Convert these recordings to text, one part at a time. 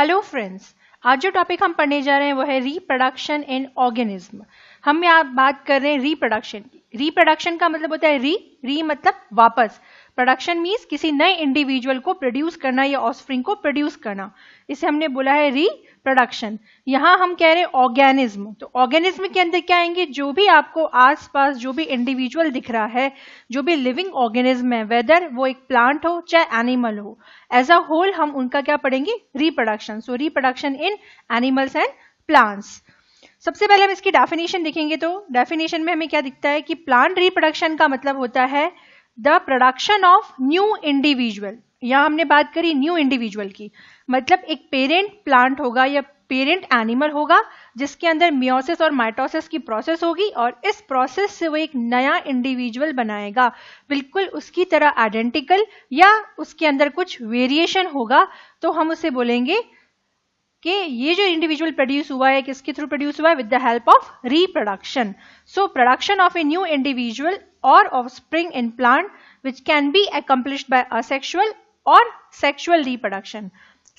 hello friends आज जो topic हम पढ़ने जा रहे हैं वो है रिप्रोडक्शन इन ऑर्गेनिज्म हम यहाँ बात कर रहे हैं रिप्रोडक्शन की रिप्रोडक्शन का मतलब होता है री री मतलब वापस प्रोडक्शन मीन्स किसी नए इंडिविजुअल को प्रोड्यूस करना या ऑस्फ्रिंग को प्रोड्यूस करना इसे हमने बोला है रीप्रोडक्शन यहाँ हम कह रहे हैं ऑर्गेनिज्म तो ऑर्गेनिज्म के अंदर क्या आएंगे जो भी आपको आसपास जो भी इंडिविजुअल दिख रहा है जो भी लिविंग ऑर्गेनिज्म है वेदर वो एक प्लांट हो चाहे एनिमल हो एज अ होल हम उनका क्या पढ़ेंगे reproduction so reproduction in animals and plants सबसे पहले हम इसकी डेफिनेशन देखेंगे तो डेफिनेशन में हमें क्या दिखता है कि प्लांट रिप्रोडक्शन का मतलब होता है the production of new individual यहां हमने बात करी न्यू इंडिविजुअल की मतलब एक पेरेंट प्लांट होगा या पेरेंट एनिमल होगा जिसके अंदर मियोसिस और माइटोसिस की प्रोसेस होगी और इस प्रोसेस से वो एक नया इंडिविजुअल बनाएगा बिल्कुल उसकी तरह आइडेंटिकल या उसके अंदर कुछ वेरिएशन होगा तो हम उसे बोलेंगे कि ये जो इंडिविजुअल प्रोड्यूस हुआ है किसके थ्रू प्रोड्यूस हुआ है with the help of reproduction so production of a new individual और offspring in plant which can be accomplished by asexual और सेक्शुअल रिप्रोडक्शन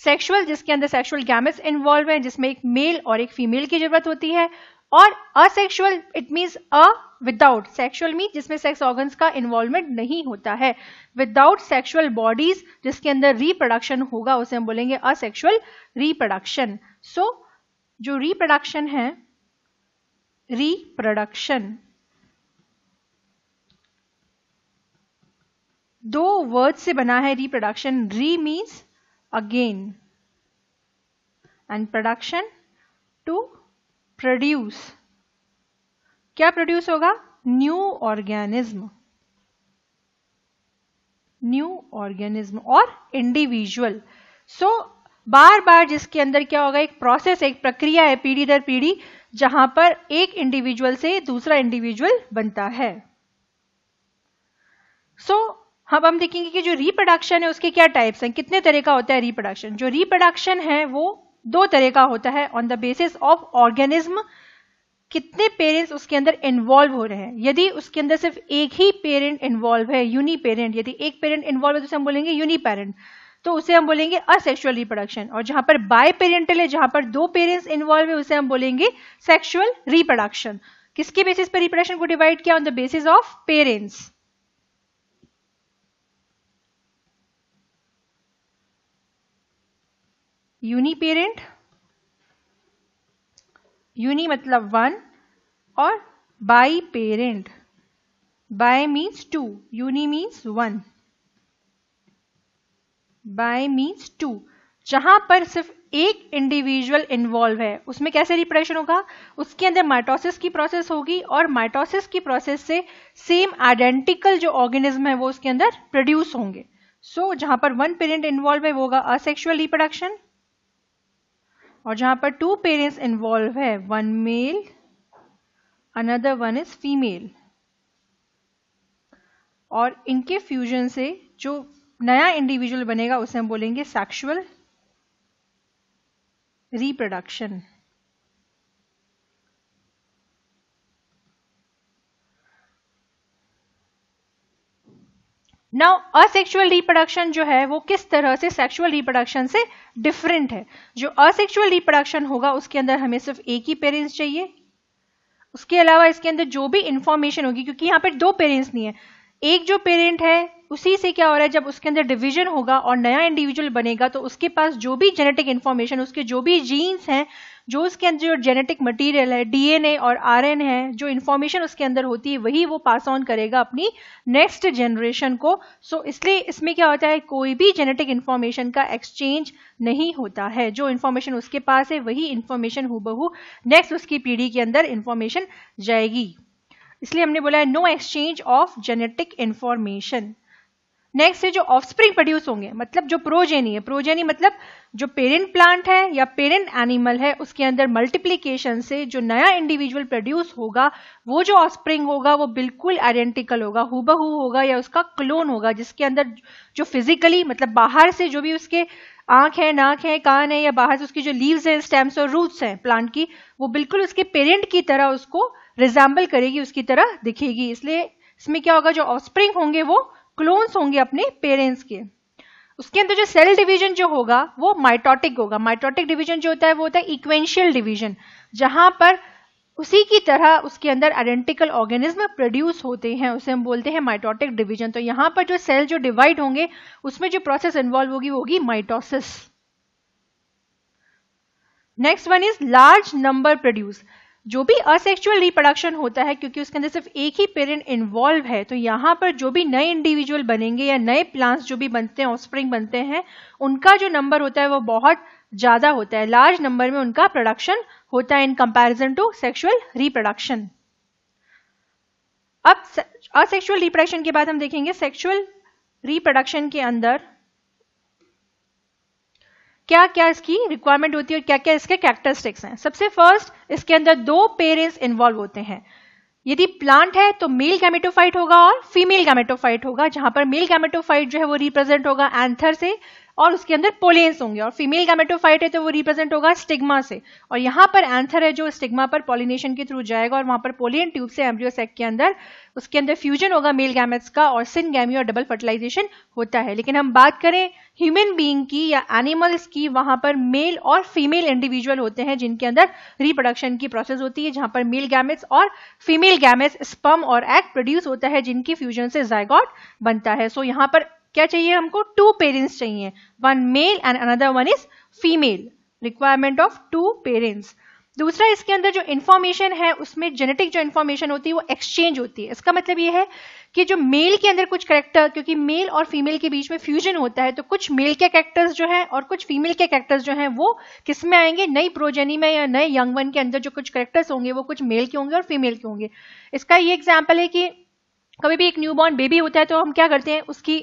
सेक्शुअल जिसके अंदर सेक्शुअल गैमेट्स इन्वॉल्व है जिसमें एक मेल और एक फीमेल की जरूरत होती है और asexual it means a without sexual mean जिसमें सेक्स ऑर्गन्स का इन्वॉल्वमेंट नहीं होता है विदाउट सेक्सुअल बॉडीज जिसके अंदर रिप्रोडक्शन होगा उसे हम बोलेंगे असेक्सुअल रिप्रोडक्शन सो जो रिप्रोडक्शन है रिप्रोडक्शन दो वर्ड से बना है reproduction re means again and production to produce क्या प्रोड्यूस होगा न्यू ऑर्गेनिज्म न्यू ऑर्गेनिज्म और इंडिविजुअल सो so, बार बार जिसके अंदर क्या होगा एक प्रोसेस एक प्रक्रिया है पीढ़ी दर पीढ़ी जहां पर एक इंडिविजुअल से दूसरा इंडिविजुअल बनता है सो so, अब हम देखेंगे कि जो रिप्रोडक्शन है उसके क्या टाइप्स हैं कितने तरह का होता है रिप्रोडक्शन जो रिप्रोडक्शन है वो दो तरह का होता है on the basis of organism कितने पेरेंट्स उसके अंदर इन्वॉल्व हो रहे हैं यदि उसके अंदर सिर्फ एक ही पेरेंट इन्वॉल्व है यूनी पेरेंट यदि एक पेरेंट इन्वॉल्व है तो उसे हम बोलेंगे यूनी पेरेंट तो उसे हम बोलेंगे असेक्सुअल रिप्रोडक्शन और जहां पर बाय पेरेंटल है जहां पर दो पेरेंट्स इन्वॉल्व है उसे हम बोलेंगे सेक्सुअल रिप्रोडक्शन किसके बेसिस पर रिप्रोडक्शन को डिवाइड किया on the basis of parents uniparent uni मतलब वन और bi parent bi means two uni means one bi means two जहां पर सिर्फ एक इंडिविजुअल इन्वॉल्व है उसमें कैसे रिप्रेशन होगा उसके अंदर माइटोसिस की प्रोसेस होगी और माइटोसिस की प्रोसेस से सेम आइडेंटिकल जो ऑर्गेनिज्म है वो उसके अंदर प्रोड्यूस होंगे सो so, जहां पर वन पेरेंट इन्वॉल्व है वो होगा असेक्सुअल रिप्रोडक्शन और जहां पर टू पेरेंट्स इन्वॉल्व है one male another one is female और इनके फ्यूजन से जो नया इंडिविजुअल बनेगा उसे हम बोलेंगे sexual reproduction now asexual reproduction जो है वो किस तरह से सेक्सुअल रिप्रोडक्शन से डिफरेंट है जो असेक्सुअल रिप्रोडक्शन होगा उसके अंदर हमें सिर्फ एक ही पेरेंट्स चाहिए उसके अलावा इसके अंदर जो भी इंफॉर्मेशन होगी क्योंकि यहाँ पर दो पेरेंट्स नहीं है एक जो पेरेंट है उसी से क्या हो रहा है जब उसके अंदर डिवीजन होगा और नया इंडिविजुअल बनेगा तो उसके पास जो भी जेनेटिक इन्फॉर्मेशन उसके जो भी जीन्स हैं जो उसके अंदर जो जेनेटिक मटेरियल है डीएनए और आरएनए है जो इन्फॉर्मेशन उसके अंदर होती है वही वो पास ऑन करेगा अपनी नेक्स्ट जनरेशन को सो so, इसलिए इसमें क्या होता है कोई भी जेनेटिक इन्फॉर्मेशन का एक्सचेंज नहीं होता है जो इन्फॉर्मेशन उसके पास है वही इन्फॉर्मेशन हु नेक्स्ट उसकी पीढ़ी के अंदर इन्फॉर्मेशन जाएगी इसलिए हमने बोला है no exchange of genetic information next है जो ऑफस्प्रिंग प्रोड्यूस होंगे मतलब जो प्रोजेनी है प्रोजेनी मतलब जो पेरेंट प्लांट है या पेरेंट एनिमल है उसके अंदर मल्टीप्लीकेशन से जो नया इंडिविजुअल प्रोड्यूस होगा वो जो ऑफस्प्रिंग होगा वो बिल्कुल आइडेंटिकल होगा हुबहू होगा या उसका क्लोन होगा जिसके अंदर जो फिजिकली मतलब बाहर से जो भी उसके आंख है नाक है कान है या बाहर से उसकी जो लीव्स हैं स्टेम्स और रूट्स हैं प्लांट की वो बिल्कुल उसके पेरेंट की तरह उसको रिजाम्बल करेगी उसकी तरह दिखेगी इसलिए इसमें क्या होगा जो ऑफस्प्रिंग होंगे वो क्लोन्स होंगे अपने पेरेंट्स के उसके अंदर जो सेल डिवीजन जो होगा वो माइटोटिक होगा माइटोटिक डिवीजन जो होता है वो होता है इक्वेंशियल डिवीजन जहां पर उसी की तरह उसके अंदर आइडेंटिकल ऑर्गेनिज्म प्रोड्यूस होते हैं उसे हम बोलते हैं माइटोटिक डिवीजन तो यहां पर जो सेल जो डिवाइड होंगे उसमें जो प्रोसेस इन्वॉल्व होगी वो होगी mitosis next one is large number produce जो भी असेक्चुअल रिप्रोडक्शन होता है क्योंकि उसके अंदर सिर्फ एक ही पेरेंट इन्वॉल्व है तो यहाँ पर जो भी नए इंडिविजुअल बनेंगे या नए प्लांट्स जो भी बनते हैं ऑफस्प्रिंग बनते हैं उनका जो नंबर होता है वो बहुत ज़्यादा होता है लार्ज नंबर में उनका प्रोडक्शन होता है in comparison to sexual reproduction अब असेक्चुअल रिप्रोडक्शन के बाद हम देखेंगे सेक्सुअल रिप्रोडक्शन के अंदर क्या क्या इसकी रिक्वायरमेंट होती है और क्या क्या इसके कैरेक्टरिस्टिक्स हैं सबसे फर्स्ट इसके अंदर दो पेरेंट्स इन्वॉल्व होते हैं यदि प्लांट है तो मेल गैमेटोफाइट होगा और फीमेल गैमेटोफाइट होगा जहां पर मेल गैमेटोफाइट जो है वो रिप्रेजेंट होगा एंथर से और उसके अंदर पोलियंस होंगे और फीमेल गैमेटोफाइट है तो वो रिप्रेजेंट होगा स्टिग्मा से और यहां पर एंथर है जो स्टिग्मा पर पॉलिनेशन के थ्रू जाएगा और वहां पर पोलियन ट्यूब से एम्ब्रियो सेक के अंदर उसके अंदर फ्यूजन होगा मेल गैमेट्स का और सिन गैमी और डबल फर्टिलाइजेशन होता है लेकिन हम बात करें ह्यूमन बीइंग की या एनिमल्स की वहां पर मेल और फीमेल इंडिविजुअल होते हैं जिनके अंदर रिप्रोडक्शन की प्रोसेस होती है जहां पर मेल गैमेट्स और फीमेल गैमेट्स स्पम और एग प्रोड्यूस होता है जिनकी फ्यूजन से जायगॉट बनता है सो so, पर क्या चाहिए हमको टू पेरेंट्स चाहिए one male and another one is female requirement of two parents दूसरा इसके अंदर जो इन्फॉर्मेशन है उसमें जेनेटिक जो इन्फॉर्मेशन होती है वो एक्सचेंज होती है इसका मतलब ये है कि जो मेल के अंदर कुछ करेक्टर क्योंकि मेल और फीमेल के बीच में फ्यूजन होता है तो कुछ मेल के कैरेक्टर्स जो हैं और कुछ फीमेल के कैरेक्टर्स जो हैं वो किस में आएंगे नई प्रोजेनी में या नए यंग वन के अंदर जो कुछ करेक्टर्स होंगे वो कुछ मेल के होंगे और फीमेल के होंगे इसका ये एग्जाम्पल है कि कभी भी एक न्यू बॉर्न बेबी होता है तो हम क्या करते हैं उसकी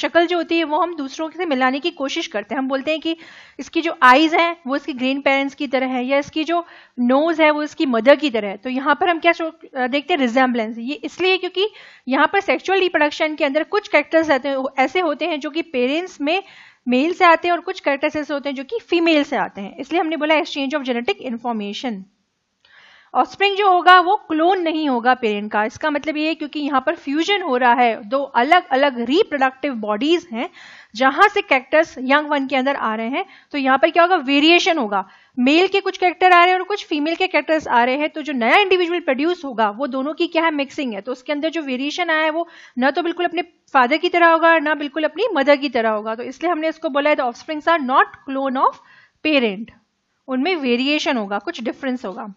शक्ल जो होती है वो हम दूसरों से मिलाने की कोशिश करते हैं हम बोलते हैं कि इसकी जो आईज़ हैं वो इसकी ग्रैंड पेरेंट्स की तरह है या इसकी जो नोज़ है वो इसकी मदर की तरह है तो यहाँ पर हम क्या देखते हैं रिजेम्बलेंस ये इसलिए क्योंकि यहाँ पर सेक्चुअल रिप्रोडक्शन के अंदर कुछ कैरेक्टर्स ऐसे होते हैं जो कि पेरेंट्स में मेल से आते हैं और कुछ कैरेक्टर्स ऐसे होते हैं जो कि फीमेल से आते हैं इसलिए हमने बोला exchange of genetic information offspring जो होगा वो क्लोन नहीं होगा पेरेंट का इसका मतलब ये है क्योंकि यहाँ पर फ्यूजन हो रहा है दो अलग अलग रिप्रोडक्टिव बॉडीज हैं जहां से कैरेक्टर्स यंग वन के अंदर आ रहे हैं तो यहाँ पर क्या होगा वेरिएशन होगा मेल के कुछ कैरेक्टर आ रहे हैं और कुछ फीमेल के कैरेक्टर्स आ रहे हैं तो जो नया इंडिविजुअल प्रोड्यूस होगा वो दोनों की क्या है मिक्सिंग है तो उसके अंदर जो वेरिएशन आया है वो ना तो बिल्कुल अपने फादर की तरह होगा ना बिल्कुल अपनी मदर की तरह होगा तो इसलिए हमने इसको बोला है the off are not clone of parent उनमें वेरिएशन होगा कुछ डिफरेंस होगा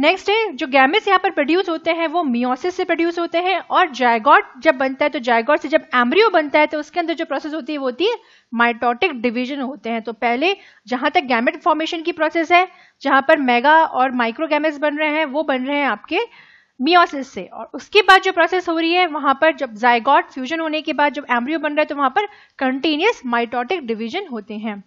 नेक्स्ट है जो गैमेट्स यहाँ पर प्रोड्यूस होते हैं वो मियोसिस से प्रोड्यूस होते हैं और जायगॉट जब बनता है तो जायगॉट से जब एम्ब्रियो बनता है तो उसके अंदर जो प्रोसेस होती है वो होती है माइटोटिक डिवीजन होते हैं तो पहले जहां तक गैमेट फॉर्मेशन की प्रोसेस है जहां पर मेगा और माइक्रो गैमेट्स बन रहे हैं वो बन रहे हैं आपके मियोसिस से और उसके बाद जो प्रोसेस हो रही है वहां पर जब जायगॉट फ्यूजन होने के बाद जब एम्ब्रियो बन रहा है तो वहां पर कंटिन्यूस माइटोटिक डिविजन होते हैं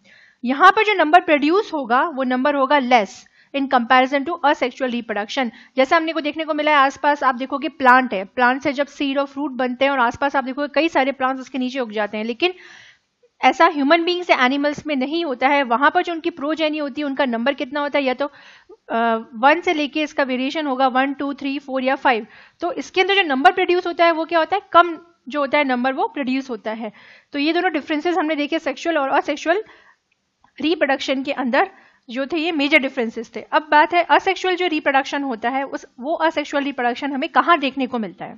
यहाँ पर जो नंबर प्रोड्यूस होगा वो नंबर होगा less in comparison to asexual reproduction जैसे हमने को देखने को मिला है आसपास आप देखोगे प्लांट है प्लांट से जब सीड और फ्रूट बनते हैं और आसपास आप देखोगे कई सारे प्लांट्स उसके नीचे उग जाते हैं लेकिन ऐसा ह्यूमन बींग से एनिमल्स में नहीं होता है वहां पर जो उनकी प्रोजेनी होती है उनका नंबर कितना होता है या तो वन से लेके इसका वेरिएशन होगा वन टू थ्री फोर या फाइव तो इसके अंदर जो नंबर प्रोड्यूस होता है वो क्या होता है कम जो होता है नंबर वो प्रोड्यूस होता है तो ये दोनों डिफरेंसेस हमने देखे सेक्सुअल और असेक्सुअल रिप्रोडक्शन के अंदर जो थे ये मेजर डिफरेंसेस थे अब बात है असेक्सुअल जो रिप्रोडक्शन होता है उस वो असेक्सुअल रिप्रोडक्शन हमें कहाँ देखने को मिलता है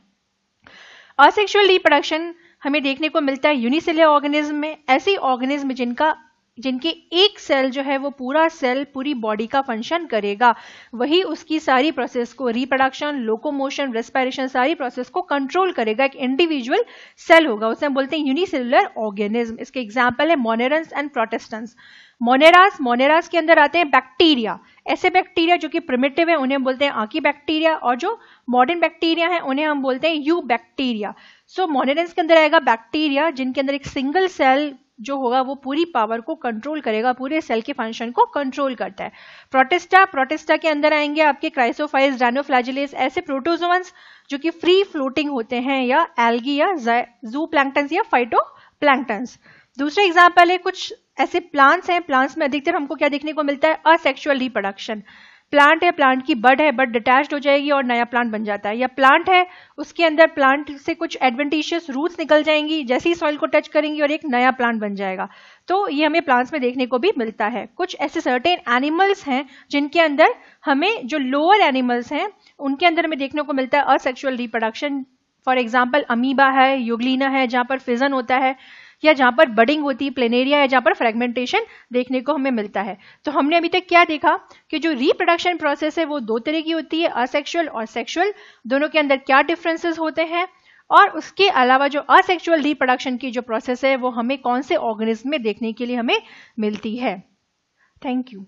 असेक्सुअल रिप्रोडक्शन हमें देखने को मिलता है यूनिसेलर ऑर्गेनिज्म में ऐसी ऑर्गेनिज्म जिनका जिनके एक सेल जो है वो पूरा सेल पूरी बॉडी का फंक्शन करेगा वही उसकी सारी प्रोसेस को रिप्रोडक्शन लोकोमोशन रेस्पायरेशन सारी प्रोसेस को कंट्रोल करेगा एक इंडिविजुअल सेल होगा उसे हम बोलते हैं यूनिसेलुलर ऑर्गेनिज्म इसके एग्जाम्पल है मोनेरस एंड प्रोटेस्टेंस मोनेरास मोनेरास के अंदर आते हैं बैक्टीरिया ऐसे बैक्टीरिया जो कि प्रिमेटिव है उन्हें बोलते हैं आंकी बैक्टीरिया और जो मॉडर्न बैक्टीरिया है उन्हें हम बोलते हैं यू बैक्टीरिया सो मोनेरेंस के अंदर आएगा बैक्टीरिया जिनके अंदर एक सिंगल सेल जो होगा वो पूरी पावर को कंट्रोल करेगा पूरे सेल के फंक्शन को कंट्रोल करता है प्रोटेस्टा प्रोटेस्टा के अंदर आएंगे आपके क्राइसोफाइज डायनोफ्लाजिलेस ऐसे प्रोटोजोन्स जो कि फ्री फ्लोटिंग होते हैं या एल्गी या जू प्लैंक्टन्स या फाइटो प्लैंक्टन्स दूसरा एग्जाम्पल है कुछ ऐसे प्लांट्स हैं प्लांट्स में अधिकतर हमको क्या देखने को मिलता है असेक्सुअल रिप्रोडक्शन प्लांट है प्लांट की बड है बड डिटैच हो जाएगी और नया प्लांट बन जाता है या प्लांट है उसके अंदर प्लांट से कुछ एडवेंटिशियस रूट्स निकल जाएंगी जैसे ही सॉइल को टच करेंगी और एक नया प्लांट बन जाएगा तो ये हमें प्लांट्स में देखने को भी मिलता है कुछ ऐसे सर्टेन एनिमल्स हैं जिनके अंदर हमें जो लोअर एनिमल्स हैं उनके अंदर हमें देखने को मिलता है asexual reproduction for example amoeba है योगलीना है जहाँ पर फिजन होता है या जहां पर बडिंग होती है प्लेनेरिया या पर फ्रेगमेंटेशन देखने को हमें मिलता है तो हमने अभी तक क्या देखा कि जो रिप्रोडक्शन प्रोसेस है वो दो तरह की होती है असेक्शुअल और सेक्शुअल दोनों के अंदर क्या डिफरेंसेस होते हैं और उसके अलावा जो असेक्चुअल रिप्रोडक्शन की जो प्रोसेस है वो हमें कौन से ऑर्गेनिज्म में देखने के लिए हमें मिलती है थैंक यू